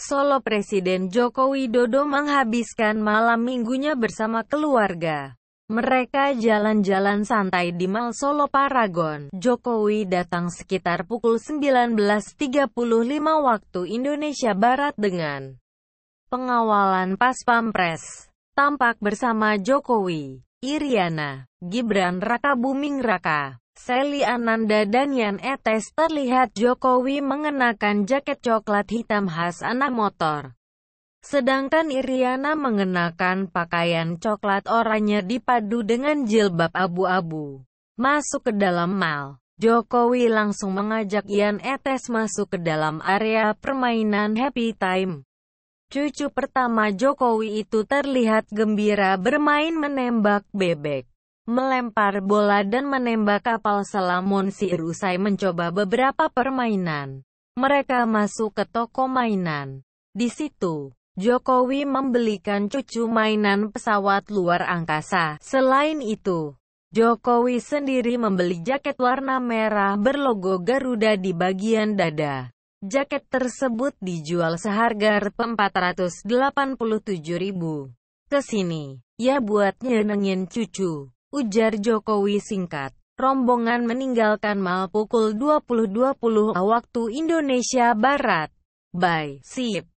Solo Presiden Joko Widodo menghabiskan malam minggunya bersama keluarga. Mereka jalan-jalan santai di Mall Solo Paragon. Jokowi datang sekitar pukul 19.35 waktu Indonesia Barat dengan pengawalan Pas Pampres. Tampak bersama Jokowi, Iriana, Gibran Raka Buming Raka, Sally Ananda dan Yan Etes terlihat Jokowi mengenakan jaket coklat hitam khas anak motor. Sedangkan Iriana mengenakan pakaian coklat oranye dipadu dengan jilbab abu-abu. Masuk ke dalam mal, Jokowi langsung mengajak Ian Etes masuk ke dalam area permainan Happy Time. Cucu pertama Jokowi itu terlihat gembira bermain menembak bebek melempar bola dan menembak kapal selam Monsir usai mencoba beberapa permainan. Mereka masuk ke toko mainan. Di situ, Jokowi membelikan cucu mainan pesawat luar angkasa. Selain itu, Jokowi sendiri membeli jaket warna merah berlogo Garuda di bagian dada. Jaket tersebut dijual seharga Rp487.000. Kesini, ya buat nyenengin cucu. Ujar Jokowi singkat. Rombongan meninggalkan Mal pukul 20.20 waktu Indonesia Barat. Bye, sip.